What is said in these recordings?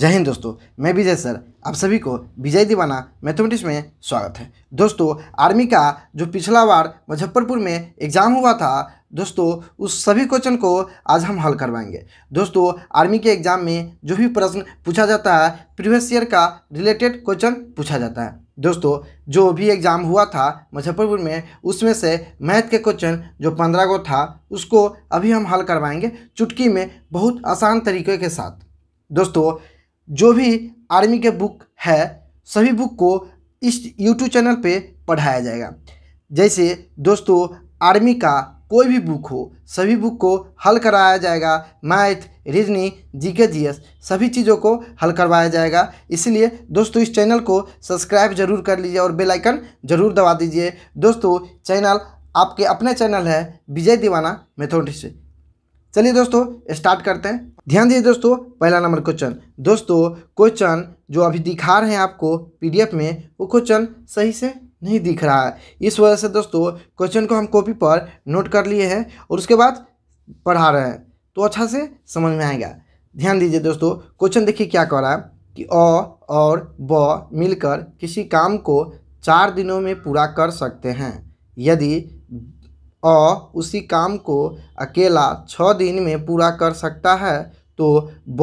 जय हिंद दोस्तों मैं विजय सर आप सभी को विजय दीवाना मैथमेटिक्स में स्वागत है दोस्तों आर्मी का जो पिछला बार मुजफ्फरपुर में एग्ज़ाम हुआ था दोस्तों उस सभी क्वेश्चन को आज हम हल करवाएंगे दोस्तों आर्मी के एग्ज़ाम में जो भी प्रश्न पूछा जाता है प्रीवियस ईयर का रिलेटेड क्वेश्चन पूछा जाता है दोस्तों जो भी एग्ज़ाम हुआ था मुजफ्फरपुर में उसमें से मैथ के क्वेश्चन जो पंद्रह को था उसको अभी हम हल करवाएंगे चुटकी में बहुत आसान तरीके के साथ दोस्तों जो भी आर्मी के बुक है सभी बुक को इस यूट्यूब चैनल पे पढ़ाया जाएगा जैसे दोस्तों आर्मी का कोई भी बुक हो सभी बुक को हल कराया जाएगा मैथ रीजनिंग जीके जी सभी चीज़ों को हल करवाया जाएगा इसलिए दोस्तों इस चैनल को सब्सक्राइब जरूर कर लीजिए और बेल आइकन जरूर दबा दीजिए दोस्तों चैनल आपके अपने चैनल है विजय दीवाना मेथोडिस्ट चलिए दोस्तों स्टार्ट करते हैं ध्यान दीजिए दोस्तों पहला नंबर क्वेश्चन दोस्तों क्वेश्चन जो अभी दिखा रहे हैं आपको पीडीएफ में वो क्वेश्चन सही से नहीं दिख रहा है इस वजह से दोस्तों क्वेश्चन को हम कॉपी पर नोट कर लिए हैं और उसके बाद पढ़ा रहे हैं तो अच्छा से समझ में आएगा ध्यान दीजिए दोस्तों क्वेश्चन देखिए क्या कह रहा है कि अ और ब मिलकर किसी काम को चार दिनों में पूरा कर सकते हैं यदि अ उसी काम को अकेला छः दिन में पूरा कर सकता है तो ब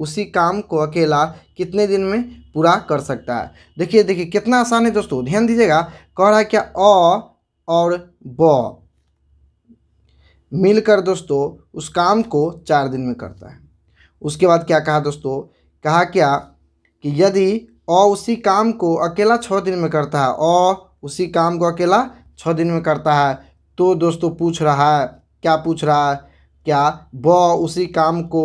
उसी काम को अकेला कितने दिन में पूरा कर सकता है देखिए देखिए कितना आसान है दोस्तों ध्यान दीजिएगा कह रहा है क्या अ और ब मिलकर दोस्तों उस काम को चार दिन में करता है उसके बाद क्या कहा दोस्तों कहा क्या कि यदि अ उसी काम को अकेला छः दिन में करता है अ उसी काम को अकेला छः दिन में करता है तो दोस्तों पूछ रहा है क्या पूछ रहा है क्या ब उसी काम को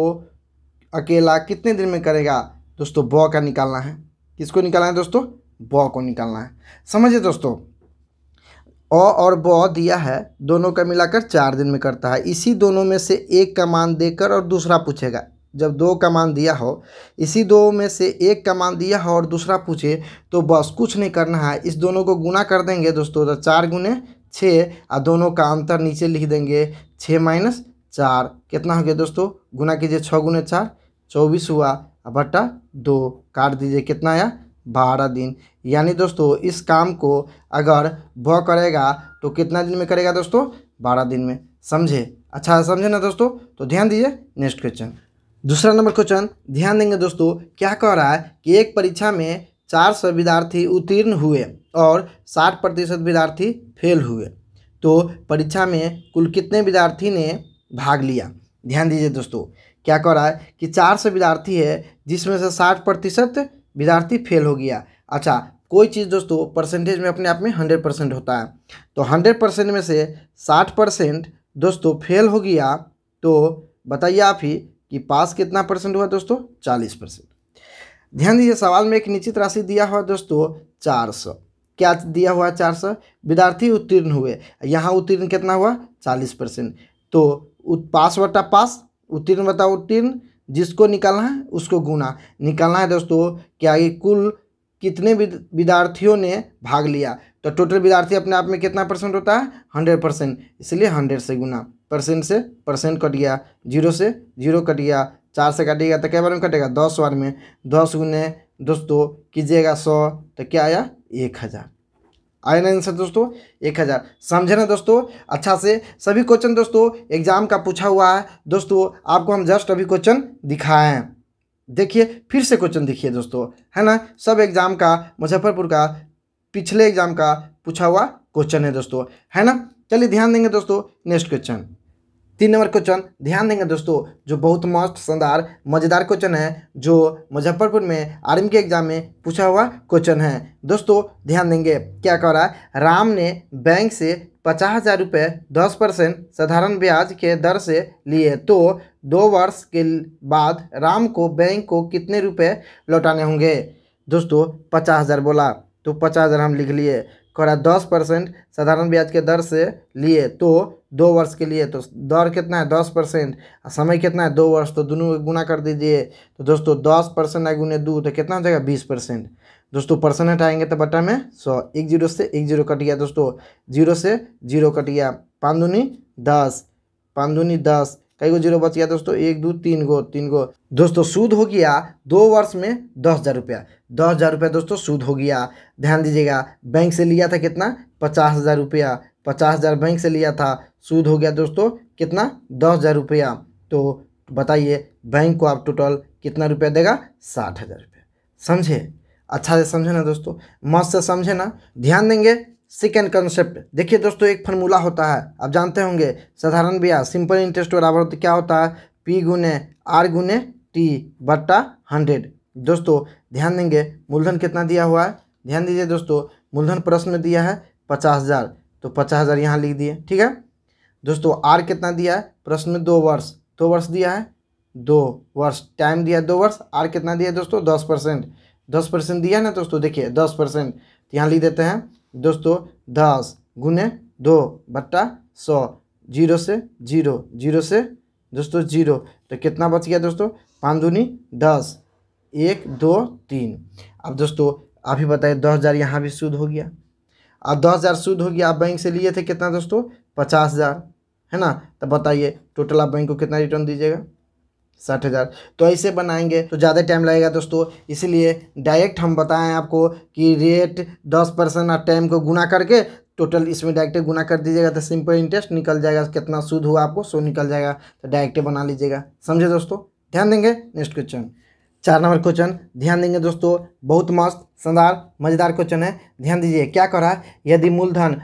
अकेला कितने दिन में करेगा दोस्तों ब का निकालना है किसको निकालना है दोस्तों ब को निकालना है समझिए दोस्तों अ और ब दिया है दोनों का मिलाकर चार दिन में करता है इसी दोनों में से एक का मान देकर और दूसरा पूछेगा जब दो का मान दिया हो इसी दो में से एक का मान दिया हो और दूसरा पूछे तो बस कुछ नहीं करना है इस दोनों को गुना कर देंगे दोस्तों तो चार गुने छः आ दोनों का अंतर नीचे लिख देंगे छः माइनस चार कितना हो गया दोस्तों गुना कीजिए छः गुना चार चौबीस हुआ बटा दो काट दीजिए कितना आया बारह दिन यानी दोस्तों इस काम को अगर व करेगा तो कितना दिन में करेगा दोस्तों बारह दिन में समझे अच्छा समझे ना दोस्तों तो ध्यान दीजिए नेक्स्ट क्वेश्चन दूसरा नंबर क्वेश्चन ध्यान देंगे दोस्तों क्या कह रहा है कि एक परीक्षा में चार सौ विद्यार्थी उत्तीर्ण हुए और साठ प्रतिशत विद्यार्थी फेल हुए तो परीक्षा में कुल कितने विद्यार्थी ने भाग लिया ध्यान दीजिए दोस्तों क्या कह रहा है कि चार सौ विद्यार्थी है जिसमें से साठ प्रतिशत विद्यार्थी फेल हो गया अच्छा कोई चीज़ दोस्तों परसेंटेज में अपने आप में हंड्रेड परसेंट होता है तो हंड्रेड परसेंट में से साठ परसेंट दोस्तों फेल हो गया तो बताइए आप ही कि पास कितना परसेंट हुआ दोस्तों चालीस परसेंट ध्यान दीजिए सवाल में एक निश्चित राशि दिया हुआ दोस्तों चार सौ क्या दिया हुआ चार सौ विद्यार्थी उत्तीर्ण हुए यहाँ उत्तीर्ण कितना हुआ चालीस परसेंट तो पास वटा पास उत्तीर्ण बटा उत्तीर्ण जिसको निकालना है उसको गुना निकालना है दोस्तों क्या ये कुल कितने विद्यार्थियों ने भाग लिया तो टोटल विद्यार्थी अपने आप में कितना परसेंट होता है हंड्रेड परसेंट इसलिए हंड्रेड से गुना परसेंट से परसेंट कट गया जीरो से जीरो कट गया चार से काटिएगा तो कई बार में कटेगा दस बार में दस गुने दोस्तों कीजिएगा सौ तो क्या आया एक हज़ार आया ना आंसर दोस्तों एक हज़ार समझे ना दोस्तों अच्छा से सभी क्वेश्चन दोस्तों एग्जाम का पूछा हुआ है दोस्तों आपको हम जस्ट अभी क्वेश्चन दिखाए हैं देखिए फिर से क्वेश्चन देखिए दोस्तों है ना सब एग्ज़ाम का मुजफ्फरपुर का पिछले एग्ज़ाम का पूछा हुआ क्वेश्चन है दोस्तों है ना चलिए ध्यान देंगे दोस्तों नेक्स्ट क्वेश्चन तीन नंबर क्वेश्चन ध्यान देंगे दोस्तों जो बहुत मस्त शानदार मज़ेदार क्वेश्चन है जो मुजफ्फरपुर में आर्मी के एग्जाम में पूछा हुआ क्वेश्चन है दोस्तों ध्यान देंगे क्या कह रहा है राम ने बैंक से पचास हज़ार रुपये दस परसेंट साधारण ब्याज के दर से लिए तो दो वर्ष के बाद राम को बैंक को कितने रुपये लौटाने होंगे दोस्तों पचास हज़ार बोला तो पचास हज़ार हम लिख लिए करा दस परसेंट साधारण ब्याज के दर से लिए तो दो वर्ष के लिए तो दर कितना है दस परसेंट समय कितना है दो वर्ष तो दोनों गुना कर दीजिए तो दोस्तों दस परसेंट है गुने दो तो कितना हो जाएगा बीस परसेंट दोस्तों परसेंट आएंगे तो बटा में सौ एक जीरो से एक जीरो कट गया दोस्तों जीरो से जीरो कट गया पाँच दूनी दस पाँच दूनी दस कई गो जीरो बच गया दोस्तों एक दो तीन गो तीन गो दोस्तों सूद हो गया दो वर्ष में दस हज़ार रुपया दस हज़ार रुपया दोस्तों सूद हो गया ध्यान दीजिएगा बैंक से लिया था कितना पचास हज़ार रुपया पचास हज़ार बैंक से लिया था सूद हो गया दोस्तों कितना दस हज़ार रुपया तो बताइए बैंक को आप टोटल कितना रुपया देगा साठ हज़ार रुपया समझे अच्छा से समझे ना दोस्तों मस्त से समझे ना ध्यान देंगे सेकेंड कंसेप्ट देखिए दोस्तों एक फार्मूला होता है आप जानते होंगे साधारण ब्याज सिंपल इंटरेस्ट बराबर तो क्या होता है पी गुने आर गुने टी बट्टा हंड्रेड दोस्तों ध्यान देंगे मूलधन कितना दिया हुआ है ध्यान दीजिए दोस्तों मूलधन प्रश्न में दिया है पचास हज़ार तो पचास हज़ार यहाँ लिख दिए ठीक है दोस्तों आर कितना दिया है प्रश्न में दो वर्ष दो वर्ष दिया है दो वर्ष टाइम दिया दो वर्ष आर कितना दिया दोस्तों दस परसेंट दस परसेंट दिया ना दोस्तों देखिए दस परसेंट यहाँ लिख देते हैं दोस्तों दस गुने दो बट्टा सौ जीरो से जीरो जीरो से दोस्तों जीरो तो कितना बच गया दोस्तों पाँच दूनी दस एक दो तीन अब दोस्तों आप ही बताइए दस हज़ार यहाँ भी शुद्ध हो गया अब दस हज़ार शुद्ध हो गया आप बैंक से लिए थे कितना दोस्तों पचास हज़ार है ना तो बताइए टोटल आप बैंक को कितना रिटर्न दीजिएगा साठ हज़ार तो ऐसे बनाएंगे तो ज़्यादा टाइम लगेगा दोस्तों इसलिए डायरेक्ट हम बताएं आपको कि रेट दस परसेंट और टाइम को गुना करके टोटल इसमें डायरेक्ट गुना कर दीजिएगा तो सिंपल इंटरेस्ट निकल जाएगा कितना सूद हुआ आपको सो निकल जाएगा तो डायरेक्ट बना लीजिएगा समझे दोस्तों ध्यान देंगे नेक्स्ट क्वेश्चन चार नंबर क्वेश्चन ध्यान देंगे दोस्तों बहुत मस्त शानदार मज़ेदार क्वेश्चन है ध्यान दीजिए क्या करा रहा है यदि मूलधन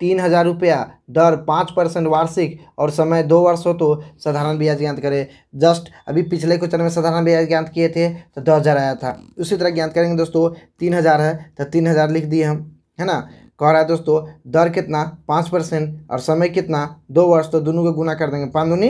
तीन हज़ार रुपया दर पाँच परसेंट वार्षिक और समय दो वर्ष हो तो साधारण ब्याज ज्ञात करें जस्ट अभी पिछले क्वेश्चन में साधारण ब्याज ज्ञात किए थे तो दस हज़ार आया था उसी तरह ज्ञात करेंगे दोस्तों तीन हज़ार है तो तीन हज़ार लिख दिए हम है ना कह रहा है दोस्तों दर कितना पाँच परसेंट और समय कितना दो वर्ष तो दोनों को गुना कर देंगे पाँच दूनी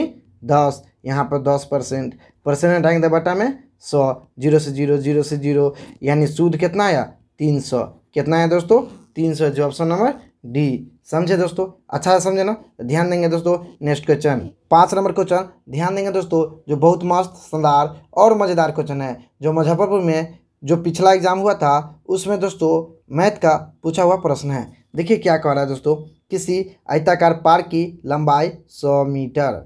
दस यहाँ पर दस परसेंट परसेंट हटाएंगे बटा में सौ जीरो से जीरो जीरो से जीरो यानी सूद कितना आया तीन सौ कितना आया दोस्तों तीन सौ जो ऑप्शन नंबर डी समझे दोस्तों अच्छा समझे ना ध्यान देंगे दोस्तों नेक्स्ट क्वेश्चन पाँच नंबर क्वेश्चन ध्यान देंगे दोस्तों जो बहुत मस्त शानदार और मज़ेदार क्वेश्चन है जो मुजफ्फरपुर में जो पिछला एग्जाम हुआ था उसमें दोस्तों मैथ का पूछा हुआ प्रश्न है देखिए क्या कह रहा है दोस्तों किसी आयताकार पार्क की लंबाई सौ मीटर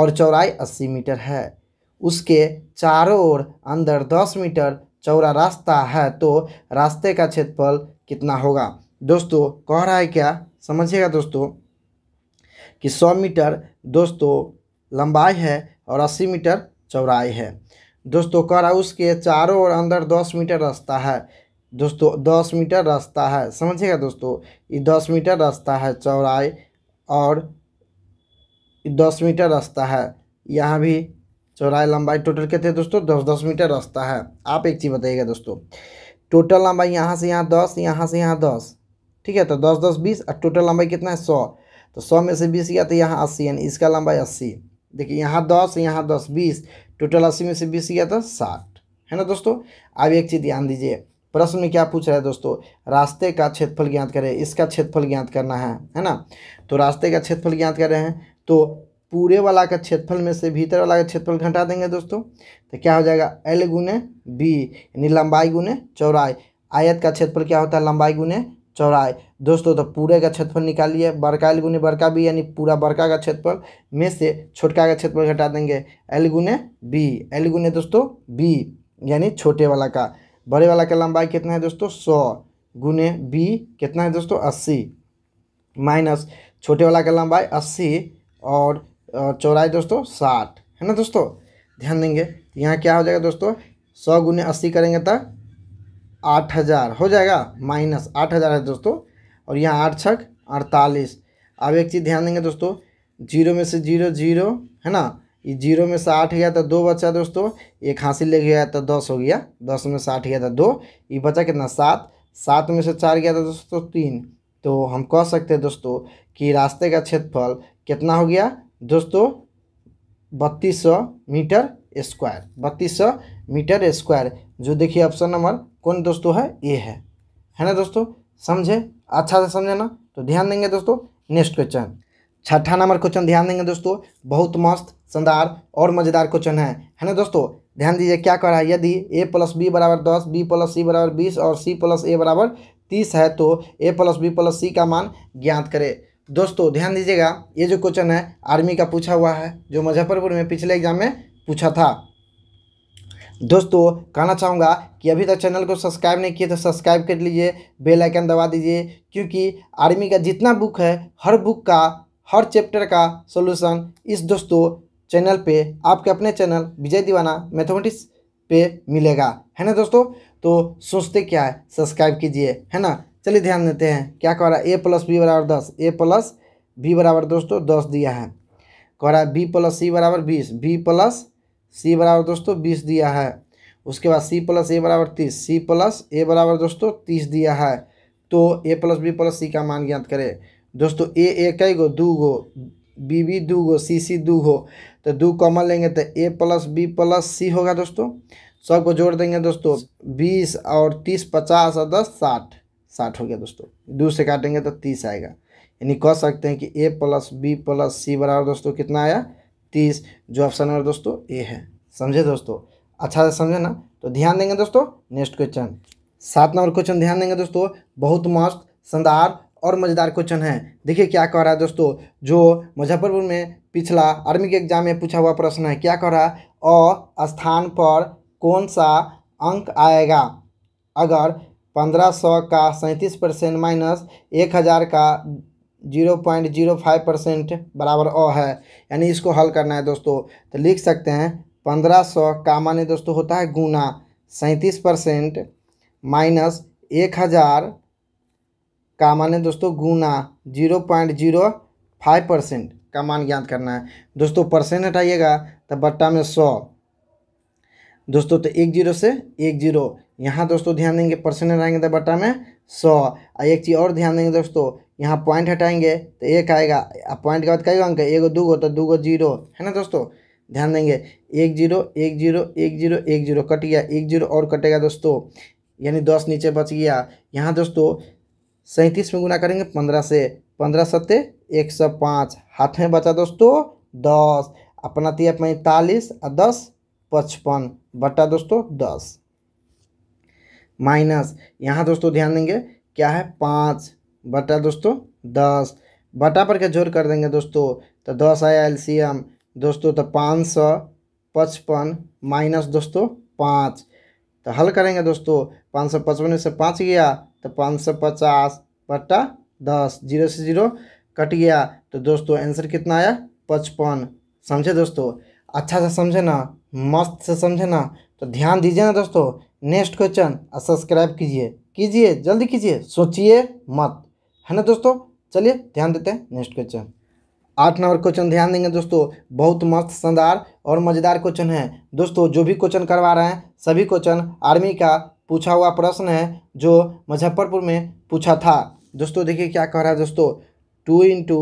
और चौड़ाई अस्सी मीटर है उसके चारों ओर अंदर दस मीटर चौड़ा रास्ता है तो रास्ते का क्षेत्रफल कितना होगा दोस्तों कह रहा है क्या समझिएगा दोस्तों कि 100 मीटर दोस्तों लंबाई है और 80 मीटर चौड़ाई है दोस्तों कर हाउस के चारों ओर अंदर 10 मीटर रास्ता है दोस्तों 10 मीटर रास्ता है समझिएगा दोस्तों ये 10 मीटर रास्ता है चौड़ाई और 10 मीटर रास्ता है यहाँ भी चौड़ाई लंबाई टोटल कहते हैं दोस्तों दस दस मीटर रास्ता है आप एक चीज़ बताइएगा दोस्तों टोटल लंबाई यहाँ से यहाँ दस यहाँ से यहाँ दस ठीक है तो दस दस बीस और टोटल लंबाई कितना है सौ तो सौ में से बीस गया तो यहाँ अस्सी यानी इसका लंबाई अस्सी देखिए यहाँ दस यहाँ दस बीस टोटल अस्सी में से बीस गया तो साठ है ना दोस्तों अब एक चीज़ ध्यान दीजिए प्रश्न में क्या पूछ रहा है दोस्तों रास्ते का क्षेत्रफल ज्ञात करें इसका क्षेत्रफल ज्ञात करना है है ना तो रास्ते का क्षेत्रफल ज्ञात कर रहे हैं तो पूरे वाला का क्षेत्रफल में से भीतर वाला का क्षेत्रफल घटा देंगे दोस्तों तो क्या हो जाएगा एल गुने बी यानी लंबाई गुने चौराई आयत का क्षेत्रफल क्या होता है लंबाई गुने चौराए दोस्तों तो पूरे का क्षेत्रफल निकालिए बड़का एल गुने बड़का बी यानी पूरा बड़का का क्षेत्रफल में से छोटका का क्षेत्रफल घटा देंगे एल गुने बी एल गुने दोस्तों बी यानी छोटे वाला का बड़े वाला का लंबाई कितना है दोस्तों सौ गुने बी कितना है दोस्तों अस्सी माइनस छोटे वाला का लंबाई अस्सी और चौराई दोस्तों साठ है ना दोस्तों ध्यान देंगे यहाँ क्या हो जाएगा दोस्तों सौ गुने अस्सी करेंगे तो आठ हज़ार हो जाएगा माइनस आठ हज़ार है दोस्तों और यहाँ आठ छक अड़तालीस अब एक चीज़ ध्यान देंगे दोस्तों जीरो में से जीरो जीरो है ना ये जीरो में से आठ गया तो दो बचा दोस्तों एक हासिल ले गया तो दस हो गया दस में से आठ गया तो दो ये बचा कितना सात सात में से चार गया था तो दोस्तों तीन तो हम कह सकते हैं दोस्तों कि रास्ते का क्षेत्रफल कितना हो गया दोस्तों बत्तीस सौ मीटर स्क्वायर बत्तीस सौ मीटर स्क्वायर जो देखिए ऑप्शन नंबर कौन दोस्तों है ए है है ना दोस्तों समझे अच्छा से समझे ना तो ध्यान देंगे दोस्तों नेक्स्ट क्वेश्चन छठा नंबर क्वेश्चन ध्यान देंगे दोस्तों बहुत मस्त शानदार और मज़ेदार क्वेश्चन है है ना दोस्तों ध्यान दीजिए क्या कर रहा है यदि ए प्लस बी बराबर दस बी प्लस सी बराबर बीस और सी प्लस ए बराबर तीस है तो A plus B plus C का मान ज्ञात करें दोस्तों ध्यान दीजिएगा ये जो क्वेश्चन है आर्मी का पूछा हुआ है जो मुजफ्फरपुर में पिछले एग्जाम में पूछा था दोस्तों कहना चाहूँगा कि अभी तक चैनल को सब्सक्राइब नहीं किए तो सब्सक्राइब कर लीजिए बेल आइकन दबा दीजिए क्योंकि आर्मी का जितना बुक है हर बुक का हर चैप्टर का सोल्यूशन इस दोस्तों चैनल पे आपके अपने चैनल विजय दीवाना मैथमेटिक्स पे मिलेगा है ना दोस्तों तो सोचते क्या है सब्सक्राइब कीजिए है ना चलिए ध्यान देते हैं क्या कह रहा है ए प्लस बी बराबर दस ए प्लस बी बराबर दोस्तों दस दिया है कह रहा है बी प्लस सी बराबर बीस बी प्लस सी बराबर दोस्तों बीस दिया है उसके बाद सी प्लस ए बराबर तीस सी प्लस ए बराबर दोस्तों तीस दिया है तो A plus B plus C का मान ज्ञात करें दोस्तों ए एक गो दू गो बी बी दू गो सी सी दू गो तो दू कॉमन लेंगे तो A plus B plus C होगा दोस्तों सबको जोड़ देंगे दोस्तों बीस और तीस पचास और दस साठ साठ हो गया दोस्तों दो से काटेंगे तो तीस आएगा यानी कह सकते हैं कि A plus B plus C बराबर दोस्तों कितना आया तीस जो ऑप्शन नंबर दोस्तों ए है समझे दोस्तों अच्छा से समझे ना तो ध्यान देंगे दोस्तों नेक्स्ट क्वेश्चन सात नंबर क्वेश्चन ध्यान देंगे दोस्तों बहुत मस्त शानदार और मज़ेदार क्वेश्चन है देखिए क्या कह रहा है दोस्तों जो मुजफ्फरपुर में पिछला आर्मी के एग्जाम में पूछा हुआ प्रश्न है क्या कह रहा है अ स्थान पर कौन सा अंक आएगा अगर पंद्रह सौ का सैंतीस परसेंट माइनस एक हज़ार का zero point zero five percent बराबर अ है यानी इसको हल करना है दोस्तों तो लिख सकते हैं पंद्रह सौ का माने दोस्तों होता है गुना सैंतीस परसेंट माइनस एक हज़ार का माने दोस्तों गुना zero point zero five percent का मान ज्ञात करना है दोस्तों परसेंट हटाइएगा तो बट्टा में सौ दोस्तों तो एक जीरो से एक जीरो यहाँ दोस्तों ध्यान देंगे परसेंट हटाएंगे तो बट्टा में सौ एक चीज़ और ध्यान देंगे दोस्तों यहाँ पॉइंट हटाएंगे तो एक आएगा अब पॉइंट के बाद कई अंक एगो दू गो तो दो गो जीरो है ना दोस्तों ध्यान देंगे एक जीरो एक जीरो एक जीरो एक जीरो कट गया एक जीरो और कटेगा दोस्तों यानी दस नीचे बच गया यहाँ दोस्तों सैंतीस में गुना करेंगे पंद्रह से पंद्रह सत्ते एक सौ पाँच हाथ में बचा दोस्तों दस अपना दिया पैंतालीस और दस पचपन बटा दोस्तों दस माइनस यहाँ दोस्तों ध्यान देंगे क्या है पाँच बटा दोस्तों दस बटा पर क्या जोर कर देंगे दोस्तों तो दस आया एल दोस्तों तो पाँच सौ पचपन माइनस दोस्तों पाँच तो हल करेंगे दोस्तों पाँच सौ पचपन से पाँच गया तो पाँच सौ पचास बट्टा दस जीरो से जीरो कट गया तो दोस्तों आंसर कितना आया पचपन समझे दोस्तों अच्छा से समझे ना मस्त से समझे ना तो ध्यान दीजिए ना दोस्तों नेक्स्ट क्वेश्चन सब्सक्राइब कीजिए कीजिए जल्दी कीजिए सोचिए मत है ना दोस्तों चलिए ध्यान देते हैं नेक्स्ट क्वेश्चन आठ नंबर क्वेश्चन ध्यान देंगे दोस्तों बहुत मस्त शानदार और मज़ेदार क्वेश्चन है दोस्तों जो भी क्वेश्चन करवा रहे हैं सभी क्वेश्चन आर्मी का पूछा हुआ प्रश्न है जो मुजफ्फरपुर में पूछा था दोस्तों देखिए क्या कह रहा है दोस्तों टू इंटू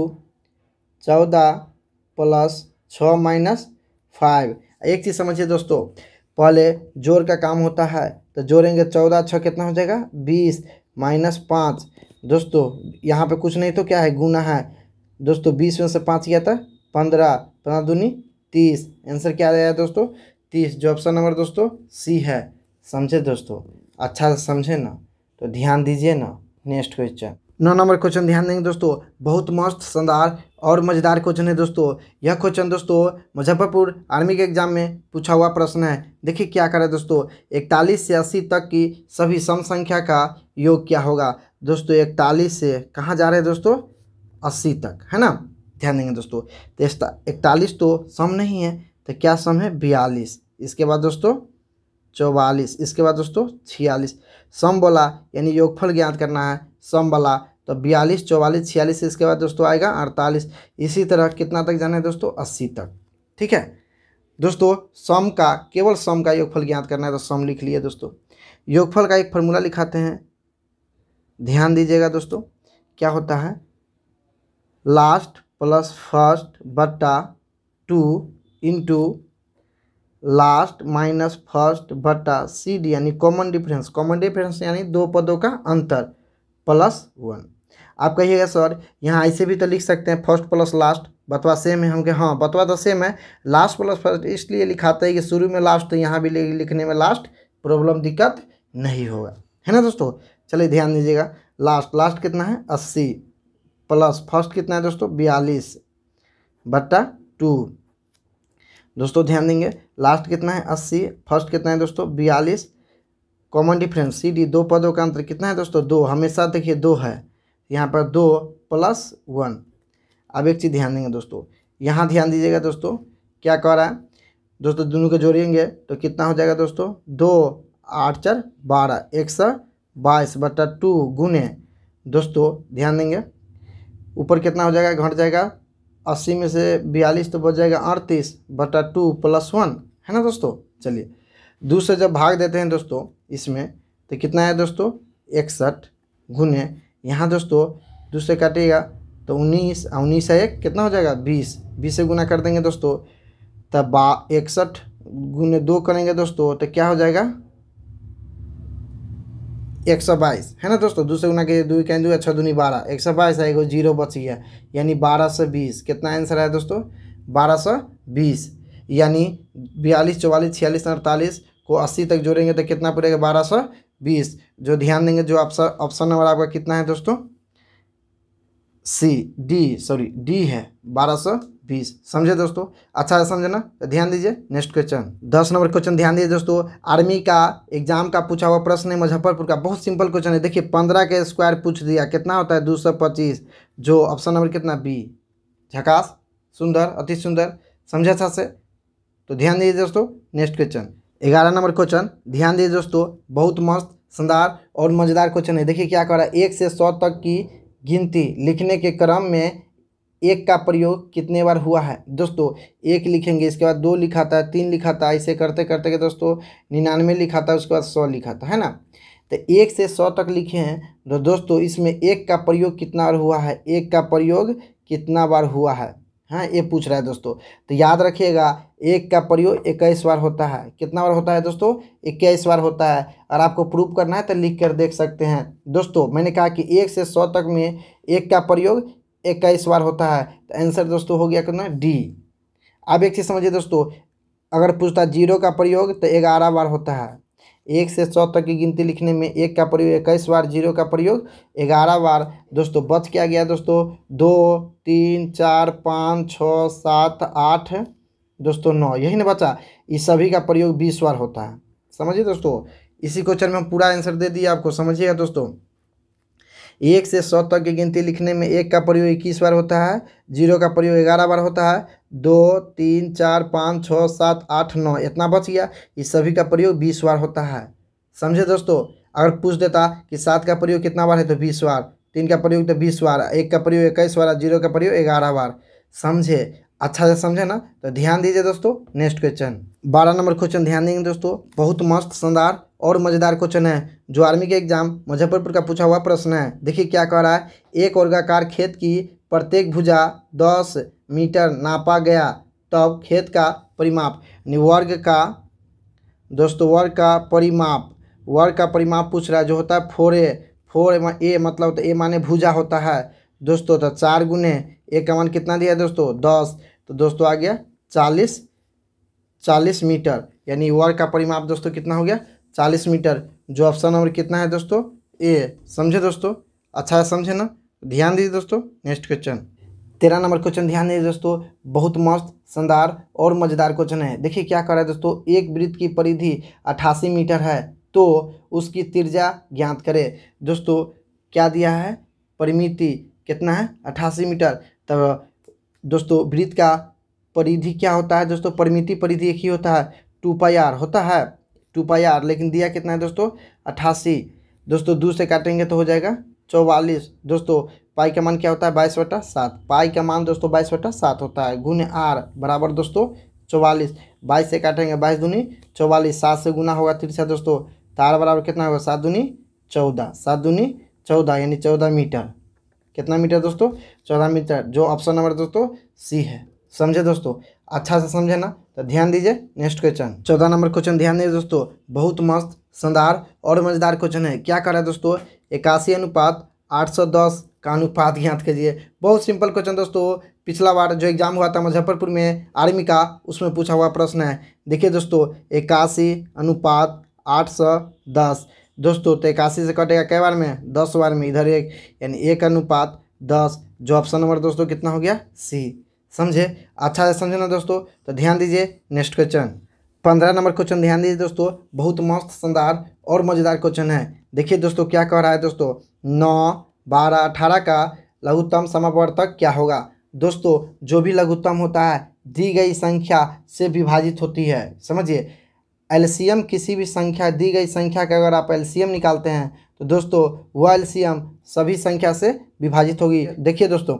चौदह प्लस छ माइनस फाइव एक चीज़ समझिए दोस्तों पहले जोड़ का काम होता है तो जोड़ेंगे चौदह छः कितना हो जाएगा बीस माइनस पाँच दोस्तों यहाँ पे कुछ नहीं तो क्या है गुना है दोस्तों बीस में से पाँच गया था पंद्रह पंद्रह दूनी तीस आंसर क्या आया दोस्तों तीस जो ऑप्शन नंबर दोस्तों सी है समझे दोस्तों अच्छा से समझे ना तो ध्यान दीजिए ना नेक्स्ट क्वेश्चन नौ नंबर क्वेश्चन ध्यान देंगे दोस्तों बहुत मस्त शानदार और मज़ेदार क्वेश्चन है दोस्तों यह क्वेश्चन दोस्तों मुजफ्फरपुर आर्मी के एग्जाम में पूछा हुआ प्रश्न है देखिए क्या करें दोस्तों इकतालीस से अस्सी तक की सभी सम संख्या का योग क्या होगा दोस्तों इकतालीस से कहाँ जा रहे हैं दोस्तों अस्सी तक है ना ध्यान देंगे दोस्तों तो इकतालीस तो सम नहीं है तो क्या सम है बयालीस इसके बाद दोस्तों चौवालीस इसके बाद दोस्तों छियालीस सम बोला यानी योगफल ज्ञात करना है सम बोला तो बयालीस चौवालीस छियालीस इसके बाद दोस्तों आएगा अड़तालीस इसी तरह कितना तक जाना है दोस्तों अस्सी तक ठीक है दोस्तों सम का केवल सम का योगफल ज्ञात करना है तो सम लिख लिए दोस्तों योगफल का एक फॉर्मूला लिखाते हैं ध्यान दीजिएगा दोस्तों क्या होता है लास्ट प्लस फर्स्ट बट्टा two into last minus first बट्टा सी डी यानी कॉमन डिफरेंस कॉमन डिफरेंस यानी दो पदों का अंतर प्लस वन आप कहिएगा सर यहाँ ऐसे भी तो लिख सकते हैं फर्स्ट प्लस लास्ट बतवा सेम है हम हाँ बतवा तो सेम है लास्ट प्लस फर्स्ट इसलिए लिखाते हैं कि शुरू में लास्ट तो यहाँ भी लिखने में लास्ट प्रॉब्लम दिक्कत नहीं होगा है ना दोस्तों चलिए ध्यान दीजिएगा लास्ट लास्ट कितना है अस्सी प्लस फर्स्ट कितना है दोस्तों बयालीस बट्टा टू दोस्तों ध्यान देंगे लास्ट कितना है अस्सी फर्स्ट कितना है दोस्तों बयालीस कॉमन डिफरेंस सी डी दो पदों का अंतर कितना है दोस्तों दो हमेशा देखिए दो है यहाँ पर दो प्लस वन अब एक चीज़ ध्यान देंगे दोस्तों यहाँ ध्यान दीजिएगा दोस्तों क्या कह रहा है दोस्तों दोनों को जोड़ेंगे तो कितना हो जाएगा दोस्तों दो आठ चार बारह एक सौ बाईस बटा टू गुने दोस्तों ध्यान देंगे ऊपर कितना हो जाएगा घट जाएगा अस्सी में से बयालीस तो बच जाएगा अड़तीस बटा टू प्लस वन है ना दोस्तों चलिए दो से जब भाग देते हैं दोस्तों इसमें तो कितना है दोस्तों इकसठ गुने यहाँ दोस्तों दो से तो उन्नीस उन्नीस है एक कितना हो जाएगा बीस बीस से गुना कर देंगे दोस्तों तब बा इकसठ गुने दो करेंगे दोस्तों तो क्या हो जाएगा एक सौ बाईस है ना दोस्तों दूसरे गुना के दू कहें दू छः दूनी बारह एक सौ बाईस आएगा जीरो बची है यानी बारह सौ बीस कितना आंसर है दोस्तों बारह सौ बीस यानी बयालीस चौवालीस छियालीस अड़तालीस को अस्सी तक जोड़ेंगे तो कितना पड़ेगा बारह सौ बीस जो ध्यान देंगे जो ऑप्शन ऑप्शन नंबर आपका कितना है दोस्तों सी डी सॉरी डी है बारह सौ बीस समझे दोस्तों अच्छा है समझना तो ध्यान दीजिए नेक्स्ट क्वेश्चन दस नंबर क्वेश्चन ध्यान दीजिए दोस्तों आर्मी का एग्जाम का पूछा हुआ प्रश्न है मुजफ्फरपुर का बहुत सिंपल क्वेश्चन है देखिए पंद्रह के स्क्वायर पूछ दिया कितना होता है दो सौ पच्चीस जो ऑप्शन नंबर कितना बी झकास सुंदर अति सुंदर समझे अच्छा से तो ध्यान दीजिए दोस्तों नेक्स्ट क्वेश्चन ग्यारह नंबर क्वेश्चन ध्यान दीजिए दोस्तों बहुत मस्त शानदार और मज़ेदार क्वेश्चन है देखिए क्या कह रहा है एक से सौ तक की गिनती लिखने के क्रम में एक का प्रयोग कितने बार हुआ है दोस्तों एक लिखेंगे इसके बाद दो लिखा था तीन लिखा था ऐसे करते करते के दोस्तों निन्यानवे लिखा था उसके बाद सौ लिखा था है ना तो एक से सौ तक लिखे हैं तो दोस्तों इसमें एक का प्रयोग कितना बार हुआ है एक का प्रयोग कितना बार हुआ है हाँ ये पूछ रहा है दोस्तों तो याद रखिएगा एक का प्रयोग इक्कीस बार होता है कितना बार होता है दोस्तों इक्कीस बार होता है और आपको प्रूव करना है तो लिख कर देख सकते हैं दोस्तों मैंने कहा कि एक से सौ तक में एक का प्रयोग इक्कीस बार होता है तो आंसर दोस्तों हो गया कितना डी अब एक चीज़ समझिए दोस्तों अगर पूछता जीरो का प्रयोग तो ग्यारह बार होता है एक से सौ तक की गिनती लिखने में एक का प्रयोग इक्कीस बार जीरो का प्रयोग ग्यारह बार दोस्तों बच क्या गया दोस्तों दो तीन चार पाँच छः सात आठ दोस्तों नौ यही ना बचा इस सभी का प्रयोग बीस बार होता है समझिए दोस्तों इसी क्वेश्चन में हम पूरा आंसर दे दिया आपको समझिएगा दोस्तों एक से सौ तक की गिनती लिखने में एक का प्रयोग इक्कीस बार होता है जीरो का प्रयोग ग्यारह बार होता है दो तीन चार पाँच छः सात आठ नौ इतना बच गया इस सभी का प्रयोग बीस बार होता है समझे दोस्तों अगर पूछ देता कि सात का प्रयोग कितना बार है तो बीस बार तीन का प्रयोग तो बीस बार एक का प्रयोग इक्कीस बार जीरो का प्रयोग ग्यारह बार समझे अच्छा से समझे ना तो ध्यान दीजिए दोस्तों नेक्स्ट क्वेश्चन बारह नंबर क्वेश्चन ध्यान देंगे दोस्तों बहुत मस्त शानदार और मज़ेदार क्वेश्चन है जो आर्मी के एग्जाम मुजफ्फरपुर का पूछा हुआ प्रश्न है देखिए क्या कह रहा है एक वर्गाकार खेत की प्रत्येक भुजा दस मीटर नापा गया तब खेत का परिमाप वर्ग का दोस्तों वर्ग का परिमाप वर्ग का परिमाप पूछ रहा है जो होता है फोर ए फोर ए मतलब तो ए माने भुजा होता है दोस्तों तो चार गुने एक का मान कितना दिया दोस्तों दस तो दोस्तों आ गया चालीस चालीस मीटर यानी वर्ग का परिमाप दोस्तों कितना हो गया चालीस मीटर जो ऑप्शन नंबर कितना है दोस्तों ए समझे दोस्तों अच्छा है समझे ना ध्यान दीजिए दोस्तों नेक्स्ट क्वेश्चन तेरह नंबर क्वेश्चन ध्यान दीजिए दोस्तों बहुत मस्त शानदार और मज़ेदार क्वेश्चन है देखिए क्या कर रहा है दोस्तों एक वृत्त की परिधि अट्ठासी मीटर है तो उसकी तिरजा ज्ञात करें दोस्तों क्या दिया है परिमिति कितना है अट्ठासी मीटर तब तो दोस्तों वृत्त का परिधि क्या होता है दोस्तों परिमिति परिधि एक ही होता है टू पाई आर होता है टू पाई आर लेकिन दिया कितना है दोस्तों अट्ठासी दोस्तों दो से काटेंगे तो हो जाएगा चौवालीस दोस्तों पाई का मान क्या होता है बाईस वटा सात पाई का मान दोस्तों बाईस वटा सात होता है गुण आर बराबर दोस्तों चौवालीस बाईस से काटेंगे बाईस दूनी चौवालीस सात से गुना होगा तिरसा दोस्तों तार बराबर कितना होगा सात दूनी चौदह सात दूनी चौदह यानी चौदह मीटर कितना मीटर दोस्तों चौदह मीटर जो ऑप्शन नंबर दोस्तों सी है समझे दोस्तों अच्छा से समझे ना तो ध्यान दीजिए नेक्स्ट क्वेश्चन चौदह नंबर क्वेश्चन ध्यान दीजिए दोस्तों बहुत मस्त शानदार और मज़ेदार क्वेश्चन है क्या करा दोस्तों इक्यासी अनुपात आठ सौ दस का अनुपात ज्ञात कीजिए बहुत सिंपल क्वेश्चन दोस्तों पिछला बार जो एग्जाम हुआ था मुजफ्फरपुर में आर्मी का उसमें पूछा हुआ प्रश्न है देखिए दोस्तों इक्यासी अनुपात आठ सौ दस दोस्तों तो इक्यासी से कटेगा कई बार में दस बार में इधर एक यानी एक अनुपात दस जो ऑप्शन नंबर दोस्तों कितना हो गया सी समझे अच्छा से ना दोस्तों तो ध्यान दीजिए नेक्स्ट क्वेश्चन पंद्रह नंबर क्वेश्चन ध्यान दीजिए दोस्तों बहुत मस्त शानदार और मज़ेदार क्वेश्चन है देखिए दोस्तों क्या कह रहा है दोस्तों नौ बारह अठारह का लघुत्तम समावर्तक क्या होगा दोस्तों जो भी लघुत्तम होता है दी गई संख्या से विभाजित होती है समझिए एलसीएम किसी भी संख्या दी गई संख्या का अगर आप एलसीएम निकालते हैं तो दोस्तों वह एलसीएम सभी संख्या से विभाजित होगी देखिए दोस्तों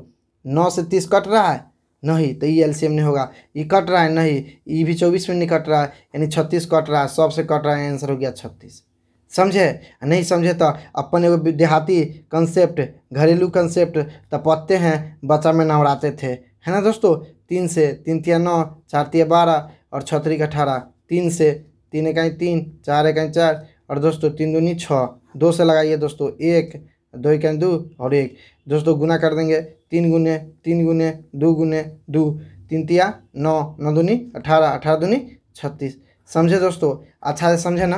नौ से तीस कट रहा है नहीं तो ये एलसीएम नहीं होगा ये कट रहा है नहीं ये भी चौबीस में नहीं कट रहा है यानी छत्तीस कट रहा है सबसे कट रहा है आंसर हो गया छत्तीस समझे नहीं समझे तो अपन एगो देहाती कंसेप्ट घरेलू कंसेप्ट तो पत्ते हैं बच्चा में नवराते थे है ना दोस्तों तीन से तीन तिया नौ चार तिया बारह और छतरी का अठारह तीन से तीन इकाई तीन चार इकाई चार और दोस्तों तीन दूनी छः दो से लगाइए दोस्तों एक दो कैन दो और एक दोस्तों गुना कर देंगे तीन गुने तीन गुने दो गुने दो तीन तिया नौ नौ दूनी अठारह अठारह दुनी छत्तीस समझे दोस्तों अच्छा से समझे ना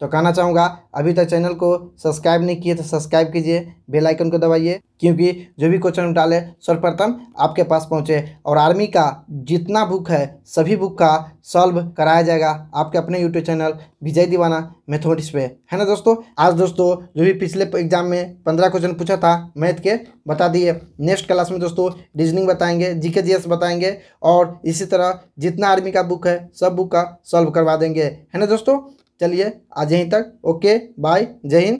तो कहना चाहूँगा अभी तक चैनल को सब्सक्राइब नहीं किए तो सब्सक्राइब कीजिए बेल आइकन को दबाइए क्योंकि जो भी क्वेश्चन डाले सर्वप्रथम आपके पास पहुँचे और आर्मी का जितना बुक है सभी बुक का सॉल्व कराया जाएगा आपके अपने यूट्यूब चैनल विजय दीवाना मेथोडिस पे है ना दोस्तों आज दोस्तों जो भी पिछले एग्जाम में पंद्रह क्वेश्चन पूछा था मैथ के बता दिए नेक्स्ट क्लास में दोस्तों रीजनिंग बताएंगे जीके जीएस बताएंगे और इसी तरह जितना आर्मी का बुक है सब बुक का सॉल्व करवा देंगे है ना दोस्तों चलिए आज यहीं तक ओके बाय जय हिंद